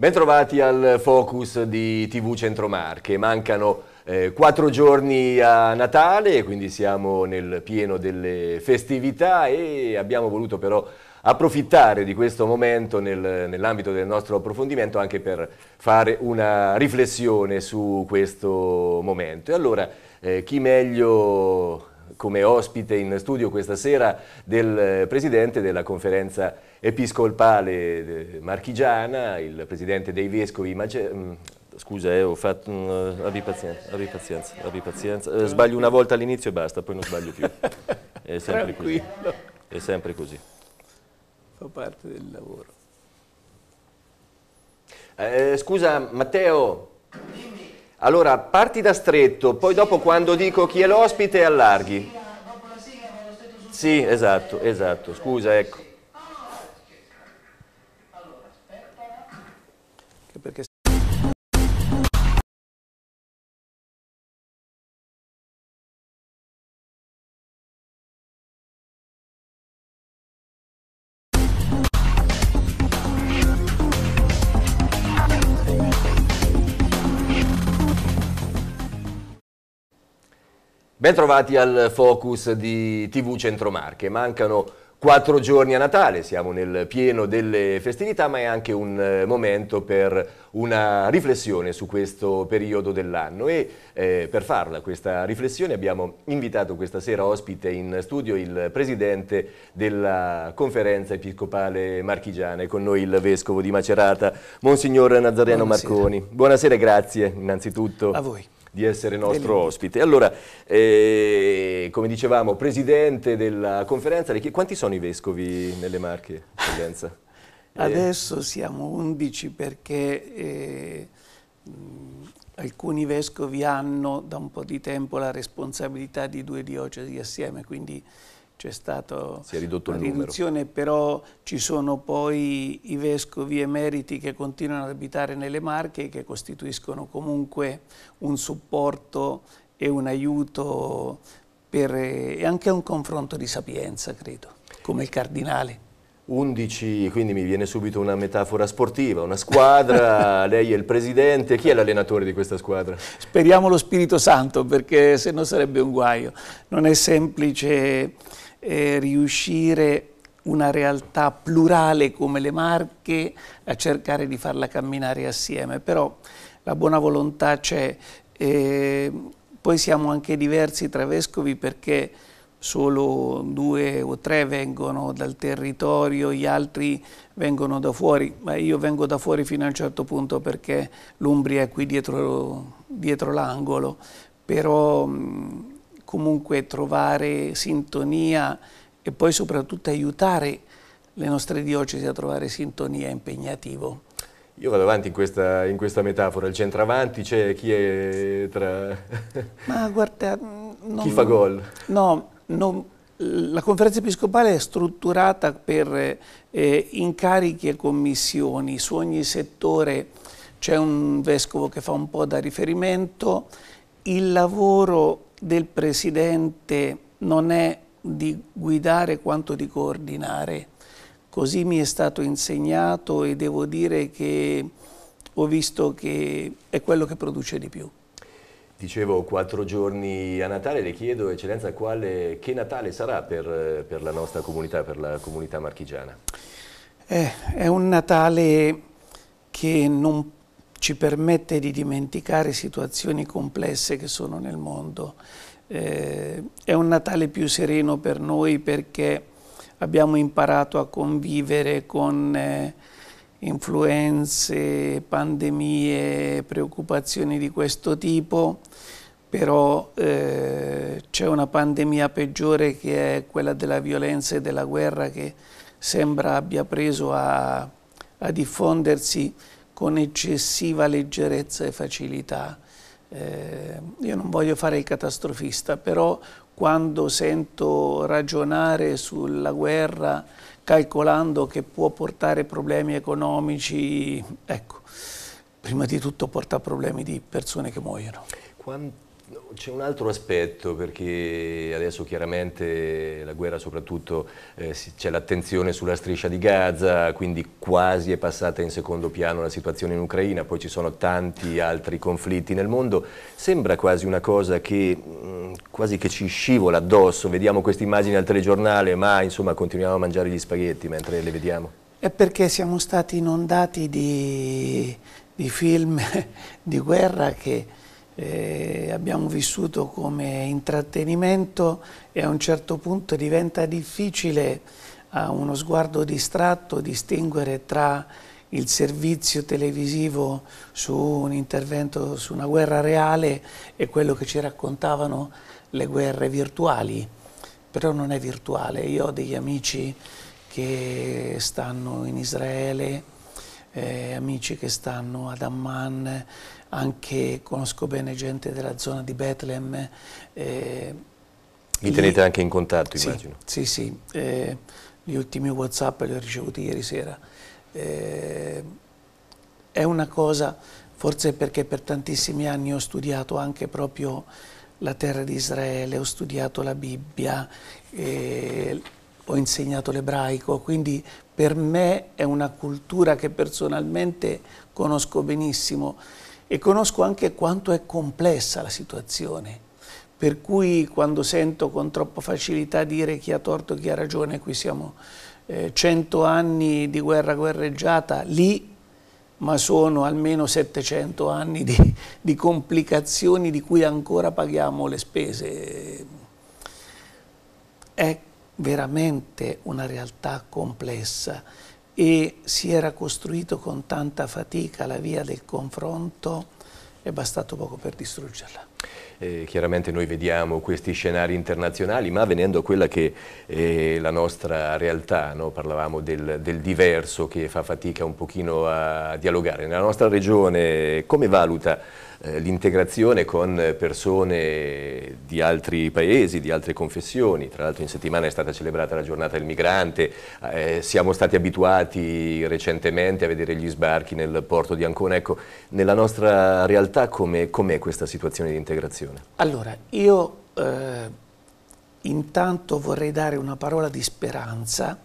Bentrovati al focus di TV Centromarche. Mancano eh, quattro giorni a Natale, quindi siamo nel pieno delle festività e abbiamo voluto però approfittare di questo momento nel, nell'ambito del nostro approfondimento anche per fare una riflessione su questo momento. E allora eh, chi meglio come ospite in studio questa sera del eh, Presidente della Conferenza episcopale eh, marchigiana, il presidente dei vescovi mm, Scusa, eh, fatto, mh, mm, abbi pazienza, abbi pazienza, abbi pazienza. Eh, sbaglio una volta all'inizio e basta, poi non sbaglio più. È sempre così. È sempre così. Fa parte del lavoro. Eh, scusa, Matteo. Allora, parti da stretto, poi dopo quando dico chi è l'ospite allarghi. Dopo la sigla, dopo lo Sì, esatto, esatto. Scusa, ecco. Bentrovati al focus di TV Centromarche. Mancano quattro giorni a Natale, siamo nel pieno delle festività, ma è anche un eh, momento per una riflessione su questo periodo dell'anno e eh, per farla questa riflessione abbiamo invitato questa sera ospite in studio il presidente della conferenza episcopale marchigiana e con noi il vescovo di Macerata, Monsignor Nazareno Buonasera. Marconi. Buonasera e grazie innanzitutto. A voi di essere nostro ospite. Allora, eh, come dicevamo, presidente della conferenza, quanti sono i vescovi nelle Marche? Adesso siamo 11 perché eh, alcuni vescovi hanno da un po' di tempo la responsabilità di due diocesi assieme, quindi c'è stata una riduzione, però ci sono poi i vescovi emeriti che continuano ad abitare nelle Marche e che costituiscono comunque un supporto e un aiuto per, e anche un confronto di sapienza, credo, come il cardinale. 11, quindi mi viene subito una metafora sportiva, una squadra, lei è il presidente, chi è l'allenatore di questa squadra? Speriamo lo Spirito Santo perché se no sarebbe un guaio, non è semplice eh, riuscire una realtà plurale come le Marche a cercare di farla camminare assieme, però la buona volontà c'è. poi siamo anche diversi tra vescovi perché solo due o tre vengono dal territorio, gli altri vengono da fuori, ma io vengo da fuori fino a un certo punto perché l'Umbria è qui dietro, dietro l'angolo, però mh, comunque trovare sintonia e poi soprattutto aiutare le nostre diocesi a trovare sintonia è impegnativo. Io vado avanti in questa, in questa metafora, il centravanti c'è chi è tra... Ma guarda... Non, chi fa gol? No, non, la conferenza episcopale è strutturata per eh, incarichi e commissioni, su ogni settore c'è un vescovo che fa un po' da riferimento, il lavoro del Presidente non è di guidare quanto di coordinare. Così mi è stato insegnato e devo dire che ho visto che è quello che produce di più. Dicevo quattro giorni a Natale, le chiedo eccellenza quale, che Natale sarà per, per la nostra comunità, per la comunità marchigiana? Eh, è un Natale che non ci permette di dimenticare situazioni complesse che sono nel mondo. Eh, è un Natale più sereno per noi perché abbiamo imparato a convivere con eh, influenze, pandemie, preoccupazioni di questo tipo, però eh, c'è una pandemia peggiore che è quella della violenza e della guerra che sembra abbia preso a, a diffondersi con eccessiva leggerezza e facilità. Eh, io non voglio fare il catastrofista, però quando sento ragionare sulla guerra calcolando che può portare problemi economici, ecco, prima di tutto porta problemi di persone che muoiono. Quanto c'è un altro aspetto perché adesso chiaramente la guerra soprattutto eh, c'è l'attenzione sulla striscia di Gaza, quindi quasi è passata in secondo piano la situazione in Ucraina, poi ci sono tanti altri conflitti nel mondo, sembra quasi una cosa che, mh, mm, quasi che ci scivola addosso, vediamo queste immagini al telegiornale ma insomma continuiamo a mangiare gli spaghetti mentre le vediamo. È perché siamo stati inondati di, di film di guerra che eh, abbiamo vissuto come intrattenimento e a un certo punto diventa difficile a uno sguardo distratto distinguere tra il servizio televisivo su un intervento su una guerra reale e quello che ci raccontavano le guerre virtuali, però non è virtuale. Io ho degli amici che stanno in Israele, eh, amici che stanno ad Amman, anche conosco bene gente della zona di Bethlehem. Eh, li tenete anche in contatto, sì, immagino. Sì, sì, eh, gli ultimi WhatsApp li ho ricevuti ieri sera. Eh, è una cosa, forse perché per tantissimi anni ho studiato anche proprio la terra di Israele, ho studiato la Bibbia, eh, ho insegnato l'ebraico, quindi per me è una cultura che personalmente conosco benissimo e conosco anche quanto è complessa la situazione. Per cui quando sento con troppa facilità dire chi ha torto, e chi ha ragione, qui siamo eh, cento eh, anni di guerra guerreggiata lì, ma sono almeno 700 anni di, di complicazioni di cui ancora paghiamo le spese. È veramente una realtà complessa e si era costruito con tanta fatica la via del confronto, è bastato poco per distruggerla. Eh, chiaramente noi vediamo questi scenari internazionali, ma venendo a quella che è la nostra realtà, no? parlavamo del, del, diverso che fa fatica un pochino a dialogare. Nella nostra regione come valuta eh, l'integrazione con persone di altri paesi, di altre confessioni? Tra l'altro in settimana è stata celebrata la giornata del migrante, eh, siamo stati abituati recentemente a vedere gli sbarchi nel porto di Ancona. Ecco, nella nostra realtà com'è com questa situazione di integrazione? situazione? Allora, io eh, intanto vorrei dare una parola di speranza.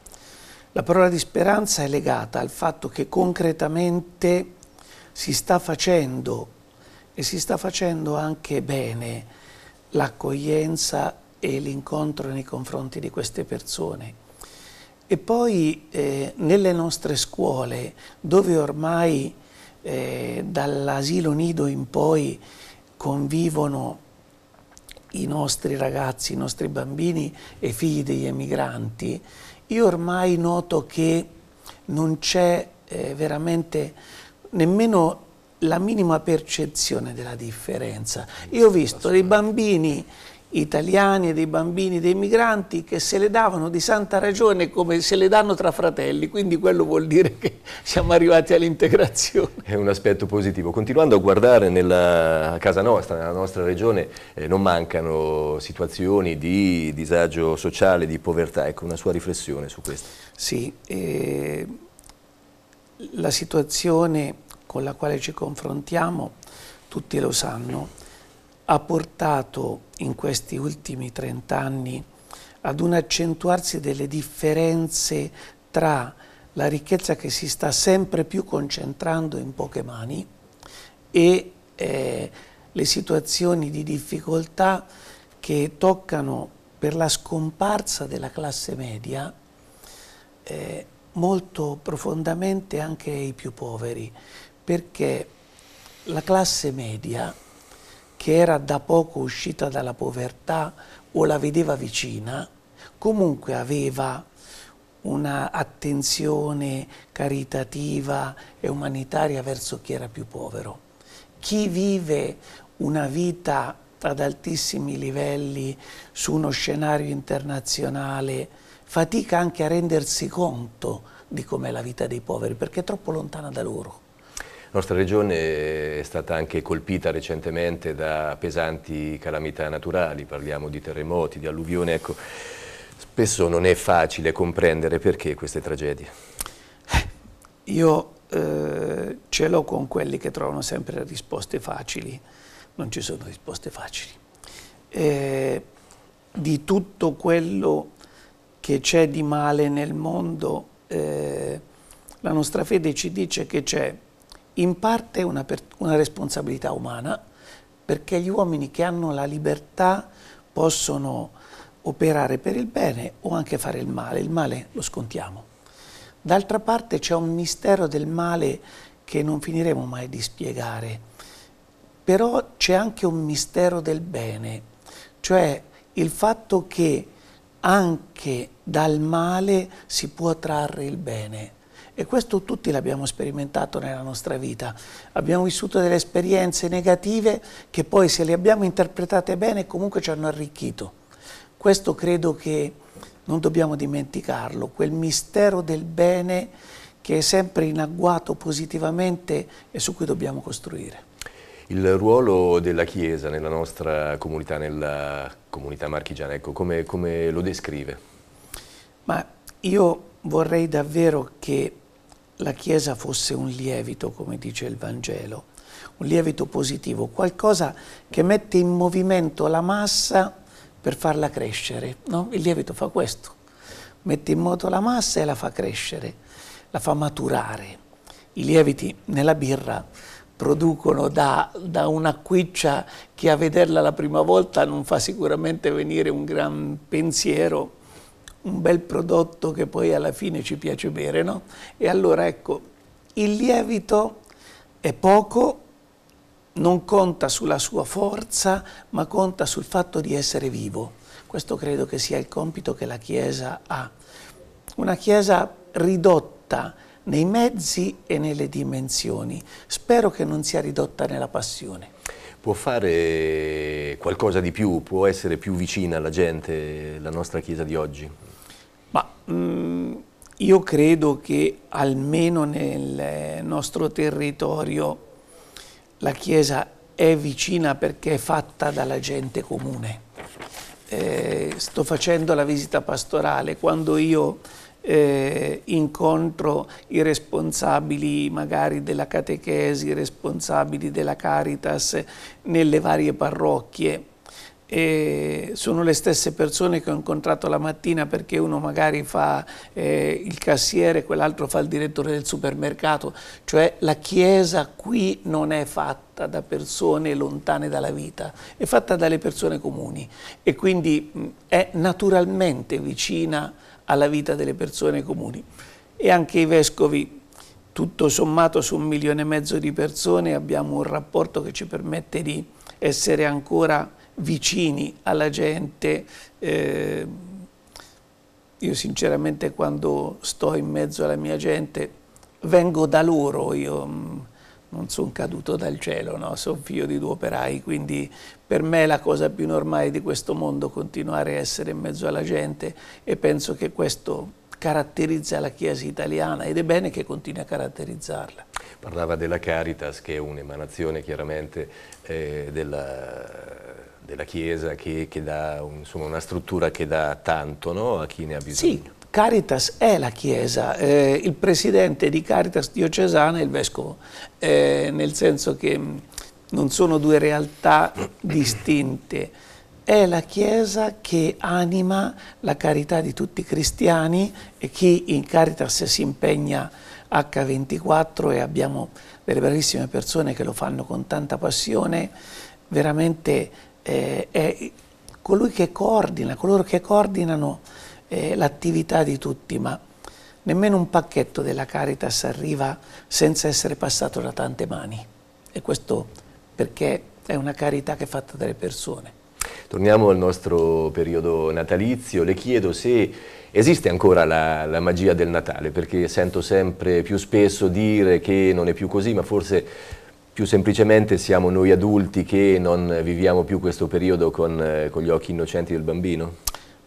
La parola di speranza è legata al fatto che concretamente si sta facendo e si sta facendo anche bene l'accoglienza e l'incontro nei confronti di queste persone. E poi eh, nelle nostre scuole, dove ormai eh, dall'asilo nido in poi convivono i nostri ragazzi, i nostri bambini e figli degli emigranti, io ormai noto che non c'è eh, veramente nemmeno la minima percezione della differenza. Io ho visto dei bambini italiani, dei bambini, dei migranti che se le davano di santa ragione come se le danno tra fratelli, quindi quello vuol dire che siamo arrivati all'integrazione. È un aspetto positivo. Continuando a guardare nella casa nostra, nella nostra regione, eh, non mancano situazioni di disagio sociale, di povertà. Ecco, una sua riflessione su questo. Sì, eh, la situazione con la quale ci confrontiamo, tutti lo sanno, ha portato in questi ultimi trent'anni ad un accentuarsi delle differenze tra la ricchezza che si sta sempre più concentrando in poche mani e eh, le situazioni di difficoltà che toccano per la scomparsa della classe media eh, molto profondamente anche i più poveri, perché la classe media che era da poco uscita dalla povertà o la vedeva vicina, comunque aveva un'attenzione caritativa e umanitaria verso chi era più povero. Chi vive una vita ad altissimi livelli su uno scenario internazionale fatica anche a rendersi conto di com'è la vita dei poveri perché è troppo lontana da loro nostra regione è stata anche colpita recentemente da pesanti calamità naturali, parliamo di terremoti, di alluvioni, ecco, spesso non è facile comprendere perché queste tragedie. Eh, io eh, ce l'ho con quelli che trovano sempre risposte facili, non ci sono risposte facili. Eh, di tutto quello che c'è di male nel mondo, eh, la nostra fede ci dice che c'è in parte una, una responsabilità umana, perché gli uomini che hanno la libertà possono operare per il bene o anche fare il male, il male lo scontiamo. D'altra parte c'è un mistero del male che non finiremo mai di spiegare, però c'è anche un mistero del bene, cioè il fatto che anche dal male si può trarre il bene. E questo tutti l'abbiamo sperimentato nella nostra vita. Abbiamo vissuto delle esperienze negative che poi se le abbiamo interpretate bene comunque ci hanno arricchito. Questo credo che non dobbiamo dimenticarlo, quel mistero del bene che è sempre in agguato positivamente e su cui dobbiamo costruire. Il ruolo della Chiesa nella nostra comunità, nella comunità marchigiana, ecco, come, come lo descrive? Ma io vorrei davvero che la Chiesa fosse un lievito, come dice il Vangelo, un lievito positivo, qualcosa che mette in movimento la massa per farla crescere. No? Il lievito fa questo, mette in moto la massa e la fa crescere, la fa maturare. I lieviti nella birra producono da, da una quiccia che a vederla la prima volta non fa sicuramente venire un gran pensiero un bel prodotto che poi alla fine ci piace bere, no? E allora ecco, il lievito è poco, non conta sulla sua forza, ma conta sul fatto di essere vivo. Questo credo che sia il compito che la Chiesa ha. Una Chiesa ridotta nei mezzi e nelle dimensioni. Spero che non sia ridotta nella passione può fare qualcosa di più, può essere più vicina alla gente la nostra Chiesa di oggi? Ma mh, mm, io credo che almeno nel nostro territorio la Chiesa è vicina perché è fatta dalla gente comune. Eh, sto facendo la visita pastorale, quando io eh, incontro i responsabili magari della catechesi, i responsabili della Caritas nelle varie parrocchie, e sono le stesse persone che ho incontrato la mattina perché uno magari fa eh, il cassiere, quell'altro fa il direttore del supermercato, cioè la Chiesa qui non è fatta da persone lontane dalla vita, è fatta dalle persone comuni e quindi mh, è naturalmente vicina alla vita delle persone comuni e anche i vescovi tutto sommato su un milione e mezzo di persone abbiamo un rapporto che ci permette di essere ancora vicini alla gente. Eh, io sinceramente quando sto in mezzo alla mia gente vengo da loro, io mh, mm, non sono caduto dal cielo, no? sono figlio di due operai, quindi per me è la cosa più normale di questo mondo continuare a essere in mezzo alla gente e penso che questo caratterizza la Chiesa italiana ed è bene che continui a caratterizzarla. Parlava della Caritas che è un'emanazione chiaramente eh, della della Chiesa che, che dà insomma, una struttura che dà tanto no? a chi ne ha bisogno. Sì, Caritas è la Chiesa, eh, il presidente di Caritas diocesana è il vescovo, eh, nel senso che mm, non sono due realtà distinte, è la Chiesa che anima la carità di tutti i cristiani e chi in Caritas si impegna H24 e abbiamo delle bravissime persone che lo fanno con tanta passione, veramente eh, è colui che coordina, coloro che coordinano eh, l'attività di tutti, ma nemmeno un pacchetto della Caritas arriva senza essere passato da tante mani. E questo perché è una carità che è fatta dalle persone. Torniamo al nostro periodo natalizio, le chiedo se esiste ancora la, la, magia del Natale, perché sento sempre più spesso dire che non è più così, ma forse più semplicemente siamo noi adulti che non viviamo più questo periodo con, eh, con gli occhi innocenti del bambino?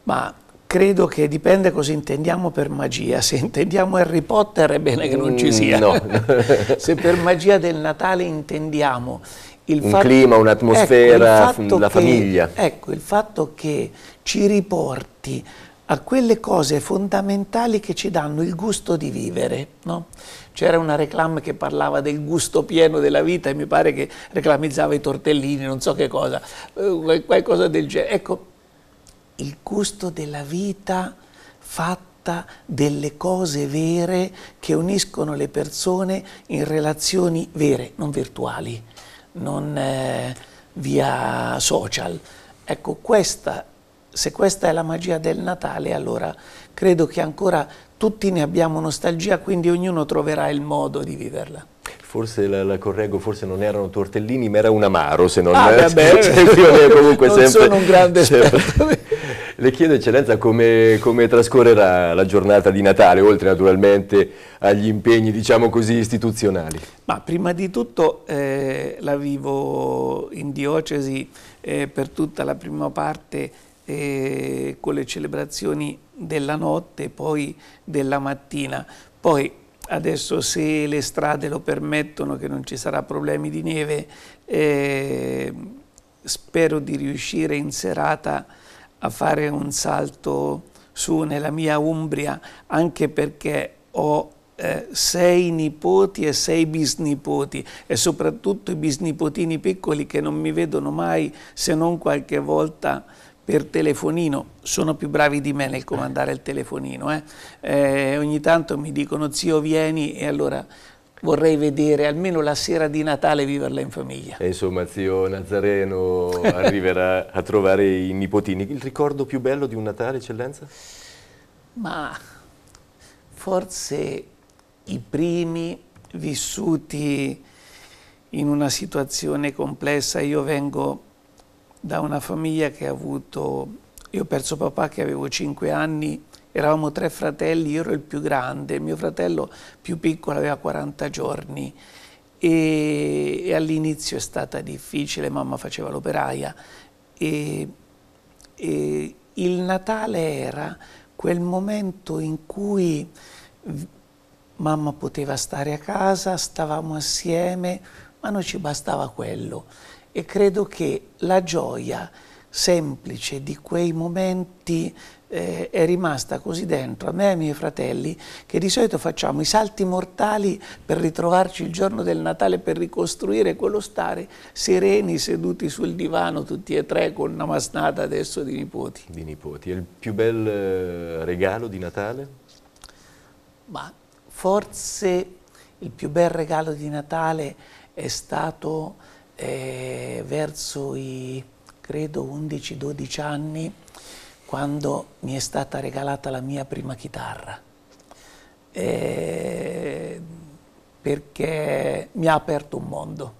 Ma Credo che dipende cosa intendiamo per magia. Se intendiamo Harry Potter è bene che non ci mm, sia. No. Se per magia del Natale intendiamo il un fatto, clima, un'atmosfera, ecco, la che, famiglia. Ecco, il fatto che ci riporti a quelle cose fondamentali che ci danno il gusto di vivere. No? C'era una reclam che parlava del gusto pieno della vita e mi pare che reclamizzava i tortellini, non so che cosa, eh, qualcosa del genere. Ecco, il gusto della vita fatta delle cose vere che uniscono le persone in relazioni vere, non virtuali, non eh, via social. Ecco, questa se questa è la magia del Natale, allora credo che ancora tutti ne abbiamo nostalgia, quindi ognuno troverà il modo di viverla. Forse la, la correggo, forse non erano tortellini, ma era un amaro, se non ah, vabbè, cioè, comunque non sempre, sono un grande sempre. Le chiedo eccellenza come, come, trascorrerà la giornata di Natale, oltre naturalmente agli impegni, diciamo così, istituzionali. Ma prima di tutto eh, la vivo in diocesi eh, per tutta la prima parte eh, con le celebrazioni della notte e poi della mattina. Poi adesso se le strade lo permettono, che non ci sarà problemi di neve, eh, spero di riuscire in serata a fare un salto su nella mia Umbria, anche perché ho eh, sei nipoti e sei bisnipoti e soprattutto i bisnipotini piccoli che non mi vedono mai se non qualche volta per telefonino, sono più bravi di me nel comandare il telefonino, eh? Eh, ogni tanto mi dicono zio vieni e allora vorrei vedere almeno la sera di Natale viverla in famiglia. E insomma zio Nazareno arriverà a trovare i nipotini, il ricordo più bello di un Natale eccellenza? Ma forse i primi vissuti in una situazione complessa, io vengo da una famiglia che ha avuto, io ho perso papà che avevo 5 anni, eravamo tre fratelli, io ero il più grande, mio fratello più piccolo aveva 40 giorni e, e all'inizio è stata difficile, mamma faceva l'operaia e, e il Natale era quel momento in cui mamma poteva stare a casa, stavamo assieme, ma non ci bastava quello e credo che la gioia semplice di quei momenti eh, è rimasta così dentro a me e ai miei fratelli che di solito facciamo i salti mortali per ritrovarci il giorno del Natale per ricostruire quello stare sereni seduti sul divano tutti e tre con una masnata adesso di nipoti. Di nipoti. E il più bel eh, regalo di Natale? Ma forse il più bel regalo di Natale è stato eh, verso i credo 11-12 anni quando mi è stata regalata la mia prima chitarra eh, perché mi ha aperto un mondo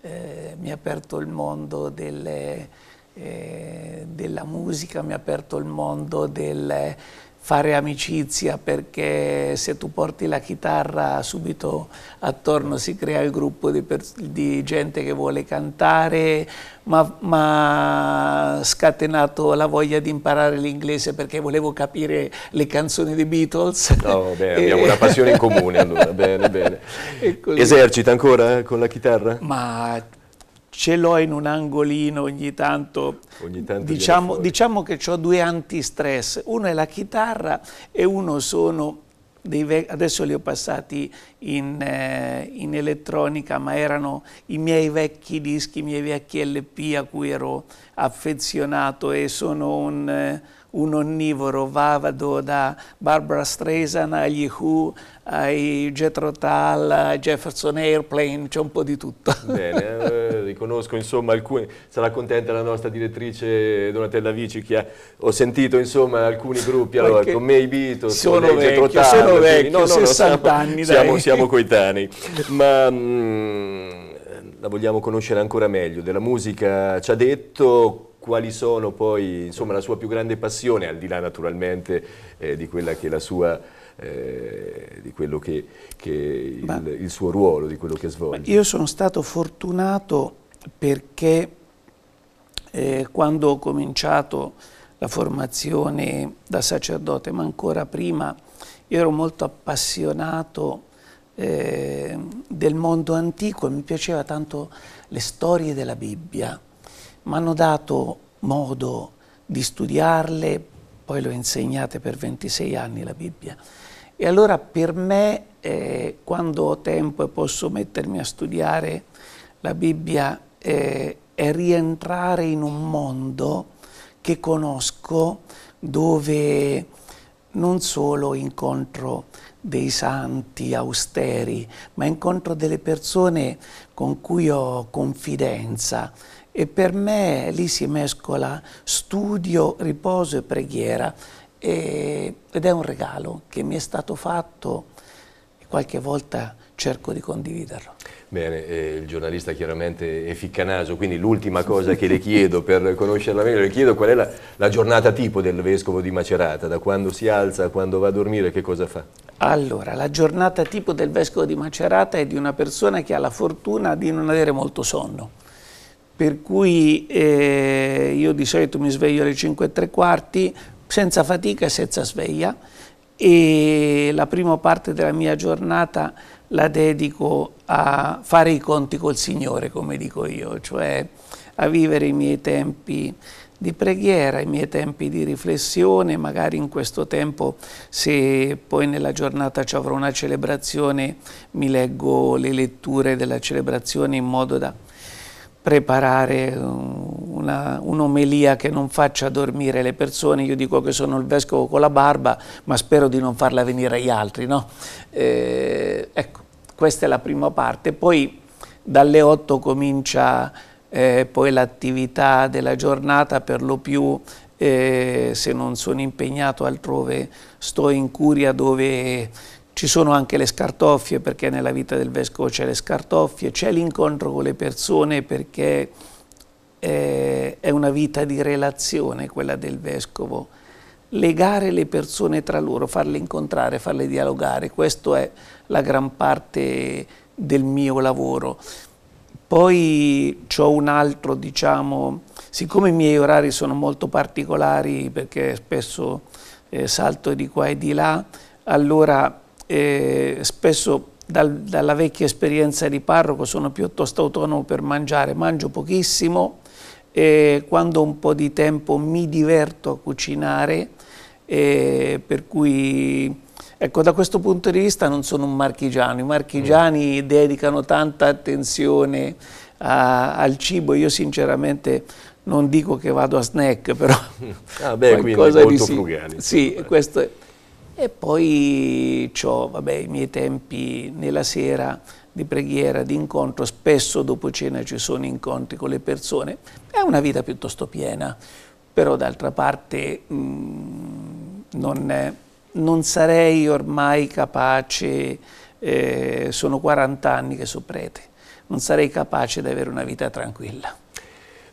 eh, mi ha aperto il mondo delle, eh, della musica mi ha aperto il mondo del fare amicizia perché se tu porti la chitarra subito attorno si crea il gruppo di, di gente che vuole cantare, ma ha scatenato la voglia di imparare l'inglese perché volevo capire le canzoni dei Beatles. No, beh, abbiamo una passione in comune allora, bene, bene. Esercita ancora eh, con la chitarra? Ma ce l'ho in un angolino ogni tanto. Ogni tanto diciamo, diciamo, che ho due antistress, uno è la chitarra e uno sono dei adesso li ho passati in, eh, in, elettronica, ma erano i miei vecchi dischi, i miei vecchi LP a cui ero affezionato e sono un... Eh, un onnivoro vavado da Barbara Streisand agli Who, ai Jethro Tull, Jefferson Airplane, c'è un po' di tutto. Bene, eh, riconosco insomma alcuni, sarà contenta la nostra direttrice Donatella Vici che ha, ho sentito insomma alcuni gruppi, allora Qualche... con May Beatles, sono con vecchio, Jethro Tull, sono vecchio, no, no, 60 no, siamo, anni, siamo, siamo, coetanei, ma... Mm, la vogliamo conoscere ancora meglio, della musica ci ha detto quali sono poi insomma, la sua più grande passione, al di là naturalmente eh, di quella che è la sua, eh, di quello che, che il, ma, il, suo ruolo, di quello che svolge. Io sono stato fortunato perché eh, quando ho cominciato la formazione da sacerdote, ma ancora prima, io ero molto appassionato eh, del mondo antico e mi piaceva tanto le storie della Bibbia mi hanno dato modo di studiarle, poi le ho insegnate per 26 anni la Bibbia. E allora per me, eh, quando ho tempo e posso mettermi a studiare la Bibbia, eh, è rientrare in un mondo che conosco dove non solo incontro dei santi austeri, ma incontro delle persone con cui ho confidenza e per me lì si mescola studio, riposo e preghiera e, ed è un regalo che mi è stato fatto e qualche volta cerco di condividerlo. Bene, eh, il giornalista chiaramente è ficcanaso, quindi l'ultima cosa che le chiedo per conoscerla meglio, le chiedo qual è la, la, giornata tipo del Vescovo di Macerata, da quando si alza, quando va a dormire, che cosa fa? Allora, la giornata tipo del Vescovo di Macerata è di una persona che ha la fortuna di non avere molto sonno per cui eh, io di solito mi sveglio alle 5 e tre quarti, senza fatica e senza sveglia, e la prima parte della mia giornata la dedico a fare i conti col Signore, come dico io, cioè a vivere i miei tempi di preghiera, i miei tempi di riflessione, magari in questo tempo se poi nella giornata ci avrò una celebrazione mi leggo le letture della celebrazione in modo da preparare un'omelia che non faccia dormire le persone, io dico che sono il vescovo con la barba, ma spero di non farla venire agli altri, no? eh, ecco, questa è la prima parte, poi dalle 8 comincia eh, poi l'attività della giornata, per lo più eh, se non sono impegnato altrove sto in curia dove ci sono anche le scartoffie perché nella vita del vescovo c'è le scartoffie, c'è l'incontro con le persone perché eh, è una vita di relazione quella del vescovo. Legare le persone tra loro, farle incontrare, farle dialogare, questa è la gran parte del mio lavoro. Poi ho un altro, diciamo, siccome i miei orari sono molto particolari perché spesso eh, salto di qua e di là, allora eh, spesso dal, dalla vecchia esperienza di parroco sono piuttosto autonomo per mangiare, mangio pochissimo e quando ho un po' di tempo mi diverto a cucinare, per cui ecco, da questo punto di vista non sono un marchigiano, i marchigiani mm. dedicano tanta attenzione a, al cibo, io sinceramente non dico che vado a snack, però ah, beh, qualcosa di sì. Frugale, sì, questo è e poi ho vabbè, i miei tempi nella sera di preghiera, di incontro, spesso dopo cena ci sono incontri con le persone. È una vita piuttosto piena, però d'altra parte mh, mm, non, non, sarei ormai capace, eh, sono 40 anni che sono prete, non sarei capace di avere una vita tranquilla.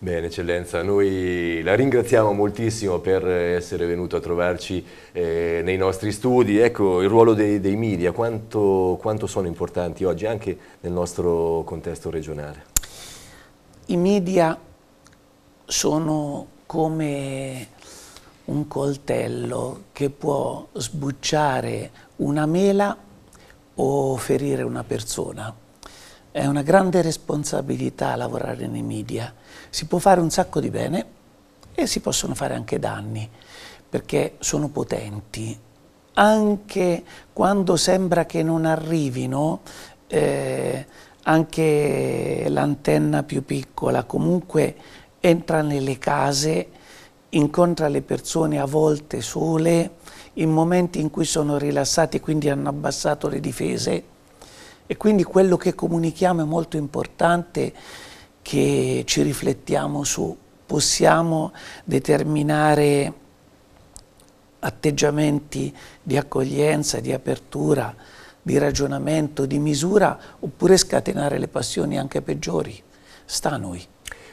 Bene, eccellenza, noi la ringraziamo moltissimo per essere venuto a trovarci eh, nei nostri studi. Ecco, il ruolo dei, dei media, quanto, quanto sono importanti oggi anche nel nostro contesto regionale? I media sono come un coltello che può sbucciare una mela o ferire una persona. È una grande responsabilità lavorare nei media si può fare un sacco di bene e si possono fare anche danni, perché sono potenti. Anche quando sembra che non arrivino, eh, anche l'antenna più piccola comunque entra nelle case, incontra le persone a volte sole, in momenti in cui sono rilassati, quindi hanno abbassato le difese. E quindi quello che comunichiamo è molto importante che ci riflettiamo su, possiamo determinare atteggiamenti di accoglienza, di apertura, di ragionamento, di misura, oppure scatenare le passioni anche peggiori. Sta a noi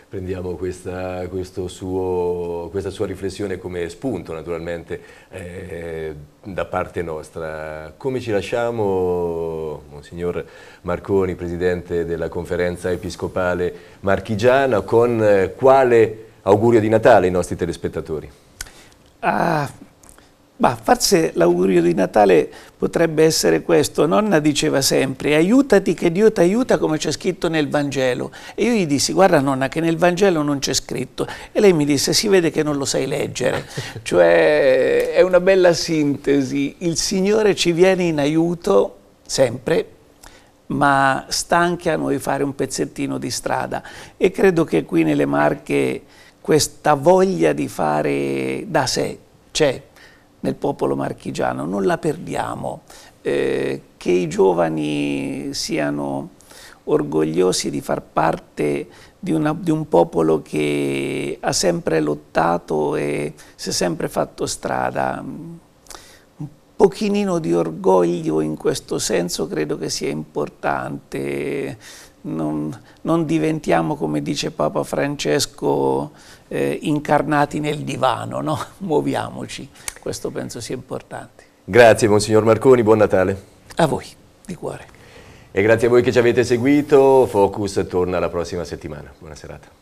prendiamo questa, suo, questa sua riflessione come spunto naturalmente eh, da parte nostra. Come ci lasciamo, Monsignor Marconi, Presidente della Conferenza Episcopale Marchigiana, con quale augurio di Natale ai nostri telespettatori? Ah, ma forse l'augurio di Natale potrebbe essere questo. Nonna diceva sempre, aiutati che Dio ti aiuta come c'è scritto nel Vangelo. E io gli dissi, guarda nonna che nel Vangelo non c'è scritto. E lei mi disse, si vede che non lo sai leggere. cioè è una bella sintesi. Il Signore ci viene in aiuto sempre, ma sta a noi fare un pezzettino di strada. E credo che qui nelle Marche questa voglia di fare da sé c'è nel popolo marchigiano, non la perdiamo, eh, che i giovani siano orgogliosi di far parte di, una, di, un popolo che ha sempre lottato e si è sempre fatto strada. Un pochino di orgoglio in questo senso credo che sia importante, non, non diventiamo come dice Papa Francesco eh, incarnati nel divano, no? muoviamoci, questo penso sia importante. Grazie Monsignor Marconi, buon Natale. A voi, di cuore. E grazie a voi che ci avete seguito, Focus torna la prossima settimana. Buona serata.